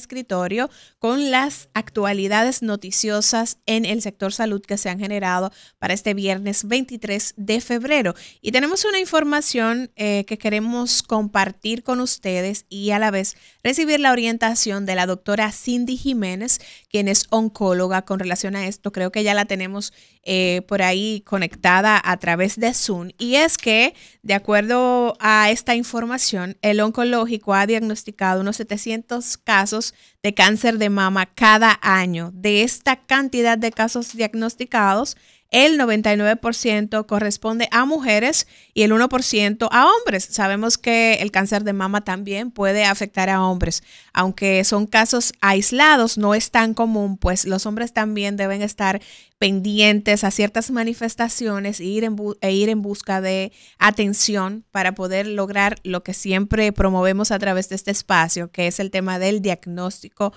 escritorio con las actualidades noticiosas en el sector salud que se han generado para este viernes 23 de febrero. Y tenemos una información eh, que queremos compartir con ustedes y a la vez recibir la orientación de la doctora Cindy Jiménez, quien es oncóloga con relación a esto. Creo que ya la tenemos eh, por ahí conectada a través de Zoom. Y es que, de acuerdo a esta información, el oncológico ha diagnosticado unos 700 casos de cáncer de mama cada año. De esta cantidad de casos diagnosticados, el 99% corresponde a mujeres y el 1% a hombres. Sabemos que el cáncer de mama también puede afectar a hombres, aunque son casos aislados, no es tan común, pues los hombres también deben estar pendientes a ciertas manifestaciones e ir en, e busca de atención para poder lograr lo que siempre promovemos a través de este espacio, que es el tema del diagnóstico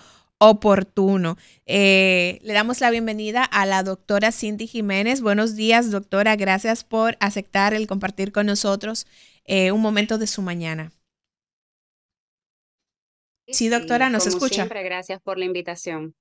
oportuno. Eh, le damos la bienvenida a la doctora Cindy Jiménez. Buenos días, doctora. Gracias por aceptar el compartir con nosotros eh, un momento de su mañana. Sí, doctora, nos escucha. Siempre, gracias por la invitación.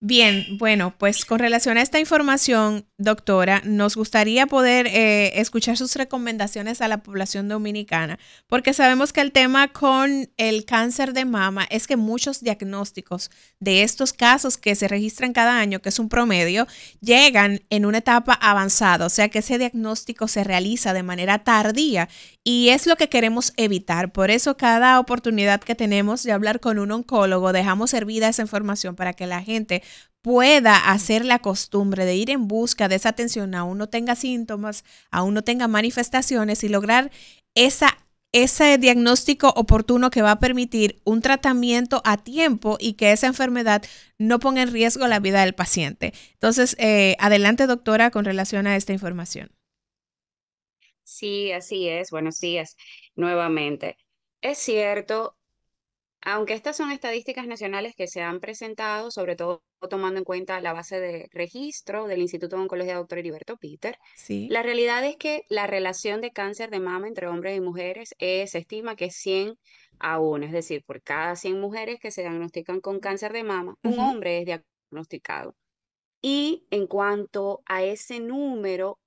Bien, bueno, pues con relación a esta información, doctora, nos gustaría poder eh, escuchar sus recomendaciones a la población dominicana, porque sabemos que el tema con el cáncer de mama es que muchos diagnósticos de estos casos que se registran cada año, que es un promedio, llegan en una etapa avanzada, o sea que ese diagnóstico se realiza de manera tardía y es lo que queremos evitar. Por eso cada oportunidad que tenemos de hablar con un oncólogo, dejamos servida esa información para que la gente pueda hacer la costumbre de ir en busca de esa atención, aún no tenga síntomas, aún no tenga manifestaciones y lograr esa ese diagnóstico oportuno que va a permitir un tratamiento a tiempo y que esa enfermedad no ponga en riesgo la vida del paciente. Entonces, eh, adelante doctora con relación a esta información. Sí, así es. Buenos días nuevamente. Es cierto, aunque estas son estadísticas nacionales que se han presentado, sobre todo tomando en cuenta la base de registro del Instituto de Oncología Doctor Heriberto Peter, sí. la realidad es que la relación de cáncer de mama entre hombres y mujeres es, se estima que es 100 a 1, es decir, por cada 100 mujeres que se diagnostican con cáncer de mama, un hombre es diagnosticado. Y en cuanto a ese número,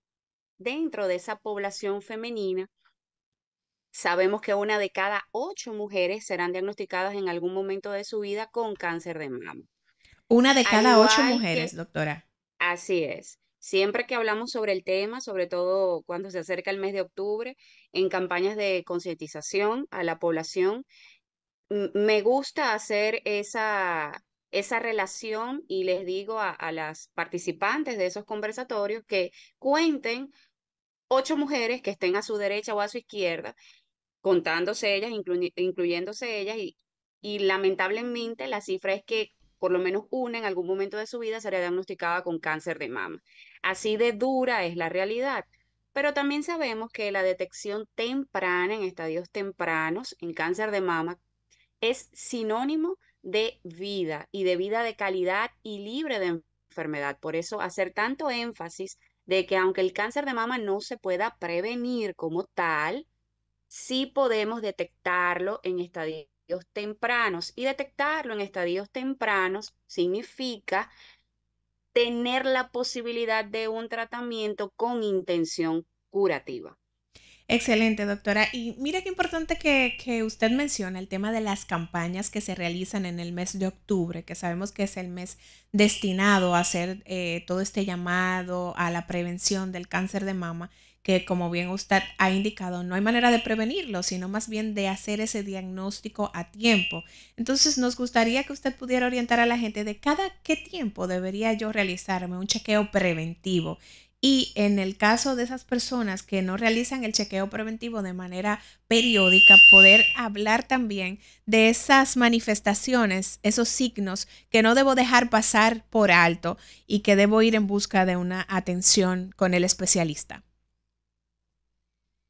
dentro de esa población femenina, sabemos que una de cada ocho mujeres serán diagnosticadas en algún momento de su vida con cáncer de mama. Una de cada ocho mujeres, doctora. Así es. Siempre que hablamos sobre el tema, sobre todo cuando se acerca el mes de octubre, en campañas de concientización a la población, me gusta hacer esa, esa relación y les digo a, las participantes de esos conversatorios que cuenten ocho mujeres que estén a su derecha o a su izquierda, contándose ellas, incluyéndose ellas, y, y lamentablemente la cifra es que por lo menos una en algún momento de su vida sería diagnosticada con cáncer de mama. Así de dura es la realidad. Pero también sabemos que la detección temprana en estadios tempranos en cáncer de mama es sinónimo de vida y de vida de calidad y libre de enfermedad. Por eso hacer tanto énfasis de que aunque el cáncer de mama no se pueda prevenir como tal, sí podemos detectarlo en estadios tempranos. Y detectarlo en estadios tempranos significa tener la posibilidad de un tratamiento con intención curativa. Excelente, doctora. Y mira qué importante que, usted menciona el tema de las campañas que se realizan en el mes de octubre, que sabemos que es el mes destinado a hacer eh, todo este llamado a la prevención del cáncer de mama, que como bien usted ha indicado, no hay manera de prevenirlo, sino más bien de hacer ese diagnóstico a tiempo. Entonces, nos gustaría que usted pudiera orientar a la gente de cada qué tiempo debería yo realizarme un chequeo preventivo y en el caso de esas personas que no realizan el chequeo preventivo de manera periódica, poder hablar también de esas manifestaciones, esos signos que no debo dejar pasar por alto y que debo ir en busca de una atención con el especialista.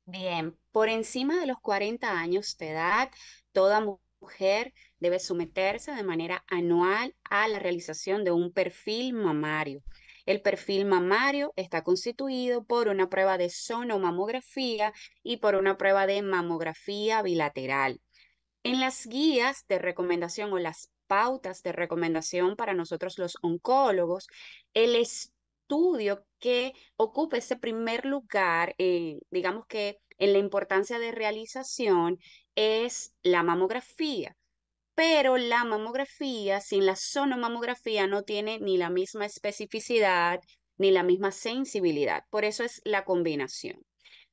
Bien, por encima de los 40 años de edad, toda mujer debe someterse de manera anual a la realización de un perfil mamario el perfil mamario está constituido por una prueba de sonomamografía y por una prueba de mamografía bilateral. En las guías de recomendación o las pautas de recomendación para nosotros los oncólogos, el estudio que ocupa ese primer lugar, eh, digamos que en la importancia de realización, es la mamografía pero la mamografía sin la sonomamografía no tiene ni la misma especificidad ni la misma sensibilidad. Por eso es la combinación.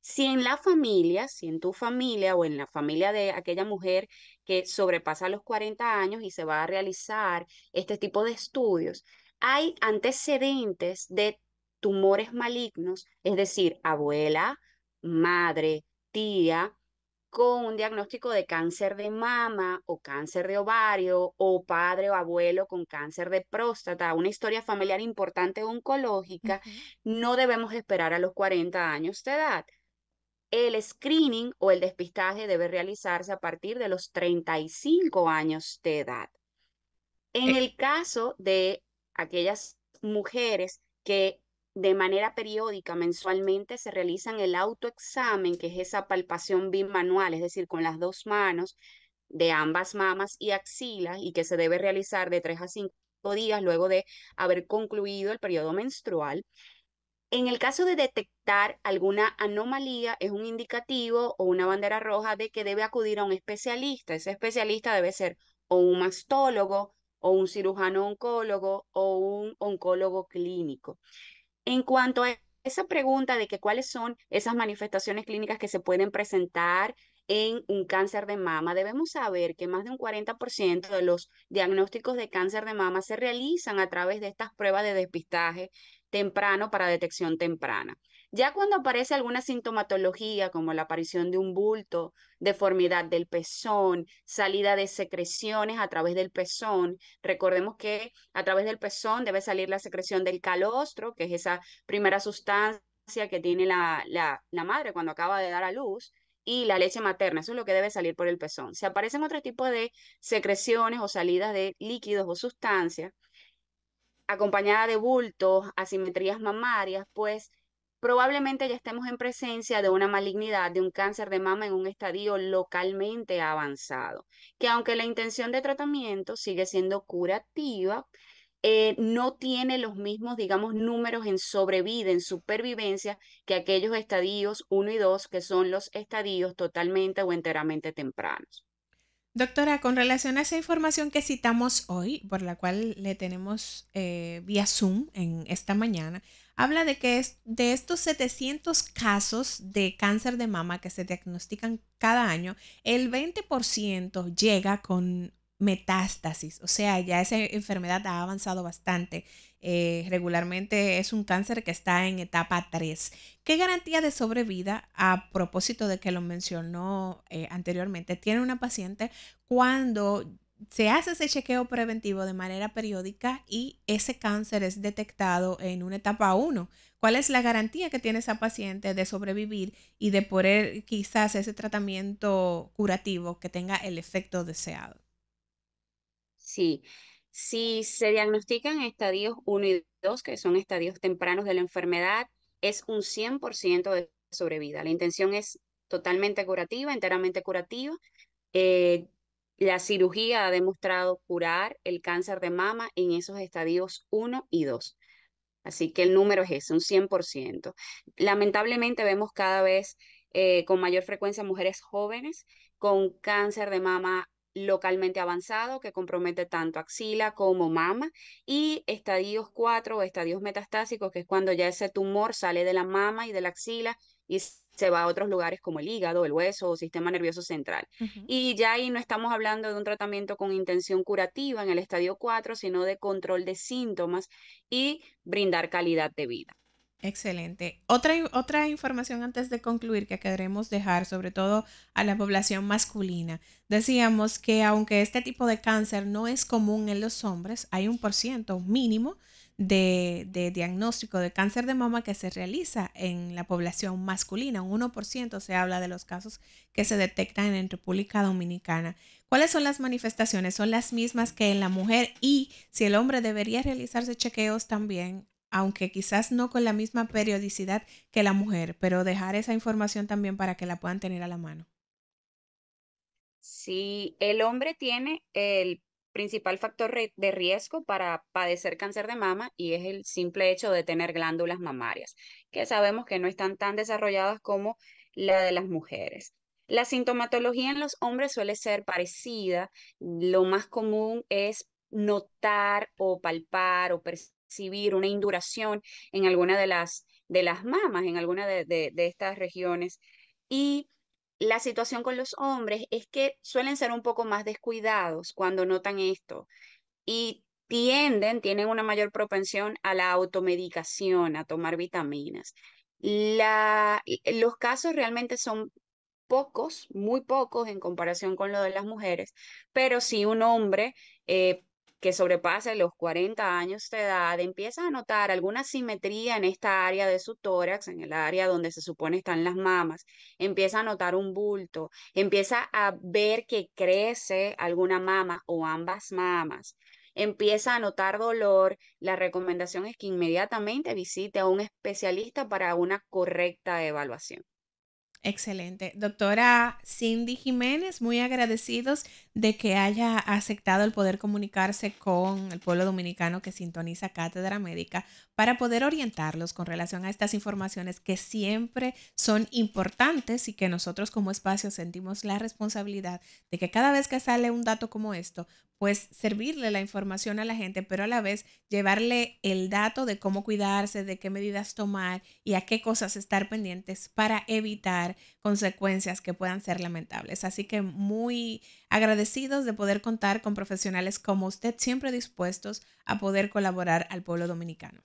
Si en la familia, si en tu familia o en la familia de aquella mujer que sobrepasa los 40 años y se va a realizar este tipo de estudios, hay antecedentes de tumores malignos, es decir, abuela, madre, tía, con un diagnóstico de cáncer de mama o cáncer de ovario o padre o abuelo con cáncer de próstata, una historia familiar importante oncológica, no debemos esperar a los 40 años de edad. El screening o el despistaje debe realizarse a partir de los 35 años de edad. En eh. el caso de aquellas mujeres que de manera periódica, mensualmente, se realizan el autoexamen, que es esa palpación bimanual, es decir, con las dos manos de ambas mamas y axilas, y que se debe realizar de tres a cinco días luego de haber concluido el periodo menstrual. En el caso de detectar alguna anomalía, es un indicativo o una bandera roja de que debe acudir a un especialista. Ese especialista debe ser o un mastólogo, o un cirujano oncólogo, o un oncólogo clínico. En cuanto a esa pregunta de que cuáles son esas manifestaciones clínicas que se pueden presentar en un cáncer de mama, debemos saber que más de un 40% de los diagnósticos de cáncer de mama se realizan a través de estas pruebas de despistaje temprano para detección temprana. Ya cuando aparece alguna sintomatología como la aparición de un bulto, deformidad del pezón, salida de secreciones a través del pezón, recordemos que a través del pezón debe salir la secreción del calostro, que es esa primera sustancia que tiene la, madre cuando acaba de dar a luz, y la leche materna, eso es lo que debe salir por el pezón. Si aparecen otro tipo de secreciones o salidas de líquidos o sustancias, acompañada de bultos, asimetrías mamarias, pues probablemente ya estemos en presencia de una malignidad, de un cáncer de mama en un estadio localmente avanzado, que aunque la intención de tratamiento sigue siendo curativa, eh, no tiene los mismos, digamos, números en sobrevida, en supervivencia, que aquellos estadios 1 y 2, que son los estadios totalmente o enteramente tempranos. Doctora, con relación a esa información que citamos hoy, por la cual le tenemos eh, vía Zoom en esta mañana, habla de que de estos 700 casos de cáncer de mama que se diagnostican cada año, el 20% llega con metástasis, o sea, ya esa enfermedad ha avanzado bastante. Eh, regularmente es un cáncer que está en etapa 3. ¿Qué garantía de sobrevida, a propósito de que lo mencionó eh, anteriormente, tiene una paciente cuando se hace ese chequeo preventivo de manera periódica y ese cáncer es detectado en una etapa 1. ¿Cuál es la garantía que tiene esa paciente de sobrevivir y de poder quizás ese tratamiento curativo que tenga el efecto deseado? Sí, si se diagnostican estadios 1 y 2, que son estadios tempranos de la enfermedad, es un 100% de sobrevida. La intención es totalmente curativa, enteramente curativa. Eh, la cirugía ha demostrado curar el cáncer de mama en esos estadios 1 y 2. Así que el número es ese, un 100%. Lamentablemente vemos cada vez eh, con mayor frecuencia mujeres jóvenes con cáncer de mama localmente avanzado que compromete tanto axila como mama y estadios 4 o estadios metastásicos, que es cuando ya ese tumor sale de la mama y de la axila y se va a otros lugares como el hígado, el hueso o sistema nervioso central. Y ya ahí no estamos hablando de un tratamiento con intención curativa en el estadio 4, sino de control de síntomas y brindar calidad de vida. Excelente. Otra, otra información antes de concluir que queremos dejar, sobre todo a la población masculina. Decíamos que aunque este tipo de cáncer no es común en los hombres, hay un por ciento mínimo de, diagnóstico de cáncer de mama que se realiza en la población masculina. Un 1% se habla de los casos que se detectan en República Dominicana. ¿Cuáles son las manifestaciones? ¿Son las mismas que en la mujer? Y si el hombre debería realizarse chequeos también, aunque quizás no con la misma periodicidad que la mujer, pero dejar esa información también para que la puedan tener a la mano. Si el hombre tiene el principal factor de riesgo para padecer cáncer de mama y es el simple hecho de tener glándulas mamarias, que sabemos que no están tan desarrolladas como la de las mujeres. La sintomatología en los hombres suele ser parecida, lo más común es notar o palpar o percibir una induración en alguna de las, de las mamas, en alguna de, estas regiones. Y la situación con los hombres es que suelen ser un poco más descuidados cuando notan esto y tienden, tienen una mayor propensión a la automedicación, a tomar vitaminas. Eh, los casos realmente son pocos, muy pocos en comparación con lo de las mujeres, pero si un hombre eh, que sobrepase los 40 años de edad, empieza a notar alguna simetría en esta área de su tórax, en el área donde se supone están las mamas, empieza a notar un bulto, empieza a ver que crece alguna mama o ambas mamas empieza a notar dolor, la recomendación es que inmediatamente visite a un especialista para una correcta evaluación. Excelente. Doctora Cindy Jiménez, muy agradecidos de que haya aceptado el poder comunicarse con el pueblo dominicano que sintoniza Cátedra Médica para poder orientarlos con relación a estas informaciones que siempre son importantes y que nosotros como espacio sentimos la responsabilidad de que cada vez que sale un dato como esto, pues servirle la información a la gente, pero a la vez llevarle el dato de cómo cuidarse, de qué medidas tomar y a qué cosas estar pendientes para evitar consecuencias que puedan ser lamentables. Así que muy agradecidos de poder contar con profesionales como usted, siempre dispuestos a poder colaborar al pueblo dominicano.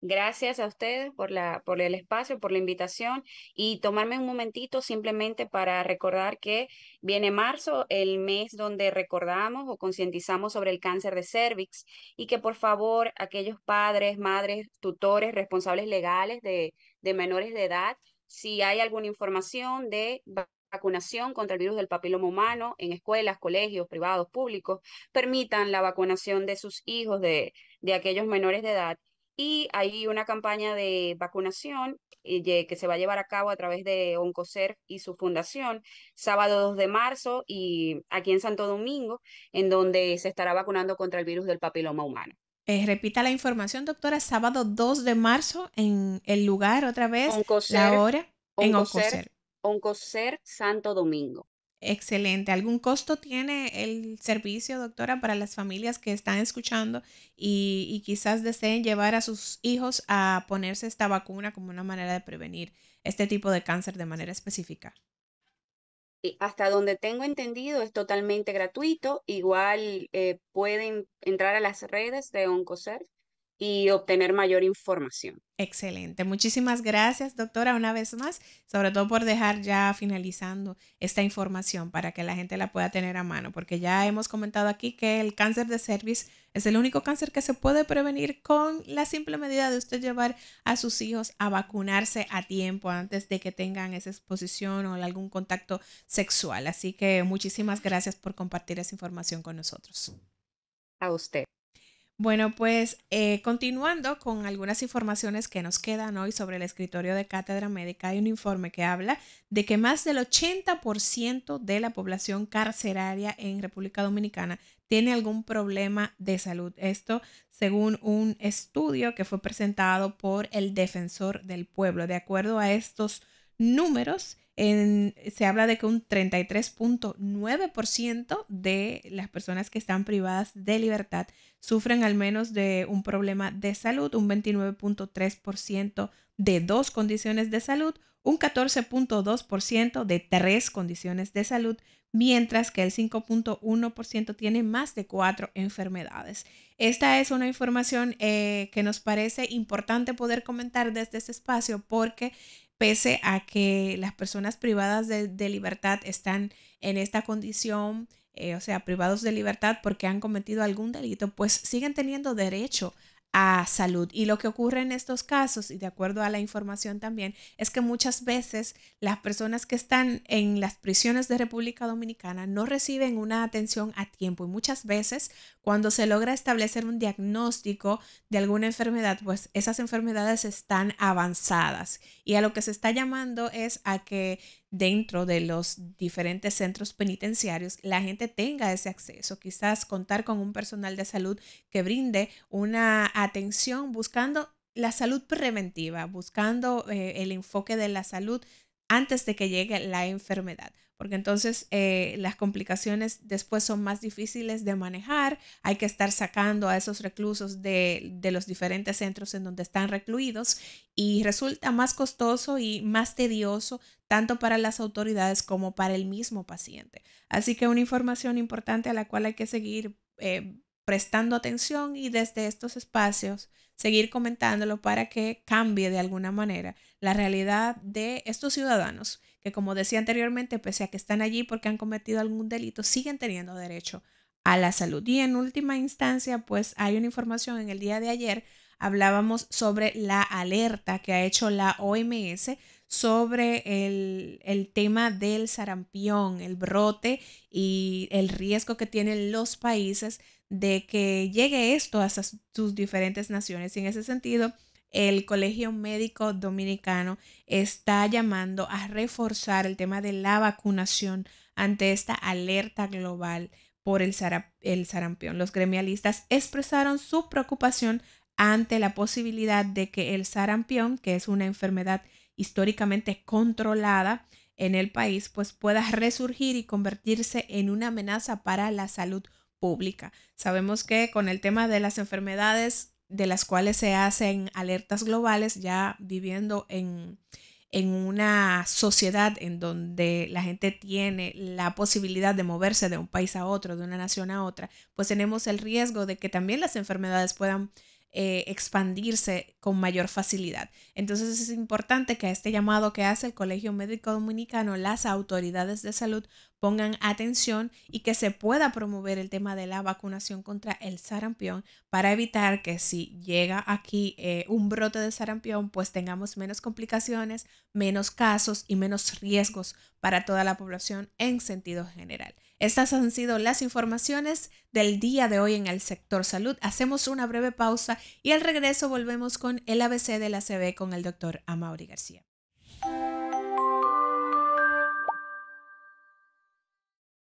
Gracias a ustedes por, la, por el espacio, por la invitación y tomarme un momentito simplemente para recordar que viene marzo, el mes donde recordamos o concientizamos sobre el cáncer de cervix y que por favor aquellos padres, madres, tutores, responsables legales de, de menores de edad si hay alguna información de vacunación contra el virus del papiloma humano en escuelas, colegios, privados, públicos, permitan la vacunación de sus hijos, de, aquellos menores de edad. Y hay una campaña de vacunación eh, que se va a llevar a cabo a través de Oncocer y su fundación, sábado 2 de marzo y aquí en Santo Domingo, en donde se estará vacunando contra el virus del papiloma humano. Eh, repita la información, doctora, sábado 2 de marzo en el lugar otra vez, la hora, en Oncocer. Oncocer, Santo Domingo. Excelente. ¿Algún costo tiene el servicio, doctora, para las familias que están escuchando y quizás deseen llevar a sus hijos a ponerse esta vacuna como una manera de prevenir este tipo de cáncer de manera específica? hasta donde tengo entendido, es totalmente gratuito. Igual eh, pueden entrar a las redes de OncoServe y obtener mayor información. Excelente. Muchísimas gracias, doctora, una vez más, sobre todo por dejar ya finalizando esta información para que la gente la pueda tener a mano, porque ya hemos comentado aquí que el cáncer de cervix es el único cáncer que se puede prevenir con la simple medida de usted llevar a sus hijos a vacunarse a tiempo antes de que tengan esa exposición o algún contacto sexual. Así que muchísimas gracias por compartir esa información con nosotros. A usted. Bueno, pues eh, continuando con algunas informaciones que nos quedan hoy sobre el escritorio de cátedra médica, hay un informe que habla de que más del 80% de la población carceraria en República Dominicana tiene algún problema de salud. Esto según un estudio que fue presentado por el defensor del pueblo. De acuerdo a estos números, se habla de que un 33.9% de las personas que están privadas de libertad sufren al menos de un problema de salud, un 29.3% de dos condiciones de salud, un 14.2% de tres condiciones de salud, mientras que el 5.1% tiene más de cuatro enfermedades. Esta es una información eh, que nos parece importante poder comentar desde este espacio porque pese a que las personas privadas de, libertad están en esta condición, eh, o sea, privados de libertad porque han cometido algún delito, pues siguen teniendo derecho a salud. Y lo que ocurre en estos casos, y de acuerdo a la información también, es que muchas veces las personas que están en las prisiones de República Dominicana no reciben una atención a tiempo. Y muchas veces cuando se logra establecer un diagnóstico de alguna enfermedad, pues esas enfermedades están avanzadas. Y a lo que se está llamando es a que dentro de los diferentes centros penitenciarios la gente tenga ese acceso. Quizás contar con un personal de salud que brinde una atención buscando la salud preventiva, buscando eh, el enfoque de la salud antes de que llegue la enfermedad porque entonces eh, las complicaciones después son más difíciles de manejar, hay que estar sacando a esos reclusos de, los diferentes centros en donde están recluidos y resulta más costoso y más tedioso tanto para las autoridades como para el mismo paciente. Así que una información importante a la cual hay que seguir eh, prestando atención y desde estos espacios seguir comentándolo para que cambie de alguna manera la realidad de estos ciudadanos como decía anteriormente, pese a que están allí porque han cometido algún delito, siguen teniendo derecho a la salud. Y en última instancia, pues hay una información en el día de ayer, hablábamos sobre la alerta que ha hecho la OMS sobre el, el, tema del sarampión, el brote y el riesgo que tienen los países de que llegue esto a sus diferentes naciones. Y en ese sentido, el Colegio Médico Dominicano está llamando a reforzar el tema de la vacunación ante esta alerta global por el, sarampión. Los gremialistas expresaron su preocupación ante la posibilidad de que el sarampión, que es una enfermedad históricamente controlada en el país, pues pueda resurgir y convertirse en una amenaza para la salud pública. Sabemos que con el tema de las enfermedades de las cuales se hacen alertas globales ya viviendo en, en una sociedad en donde la gente tiene la posibilidad de moverse de un país a otro, de una nación a otra, pues tenemos el riesgo de que también las enfermedades puedan eh, expandirse con mayor facilidad. Entonces es importante que a este llamado que hace el Colegio Médico Dominicano las autoridades de salud pongan atención y que se pueda promover el tema de la vacunación contra el sarampión para evitar que si llega aquí eh, un brote de sarampión, pues tengamos menos complicaciones, menos casos y menos riesgos para toda la población en sentido general. Estas han sido las informaciones del día de hoy en el sector salud. Hacemos una breve pausa y al regreso volvemos con el ABC de la CB con el doctor Amaury García.